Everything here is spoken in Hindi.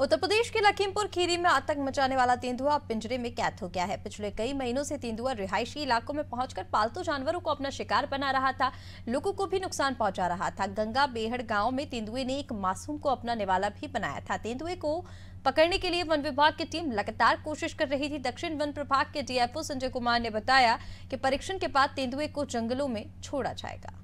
उत्तर प्रदेश के लखीमपुर खीरी में आतंक मचाने वाला तेंदुआ पिंजरे में कैद हो गया है पिछले कई महीनों से तेंदुआ रिहायशी इलाकों में पहुंचकर पालतू जानवरों को अपना शिकार बना रहा था लोगों को भी नुकसान पहुंचा रहा था गंगा बेहड़ गांव में तेंदुए ने एक मासूम को अपना निवाला भी बनाया था तेंदुए को पकड़ने के लिए वन विभाग की टीम लगातार कोशिश कर रही थी दक्षिण वन विभाग के डीएफओ संजय कुमार ने बताया कि परीक्षण के बाद तेंदुए को जंगलों में छोड़ा जाएगा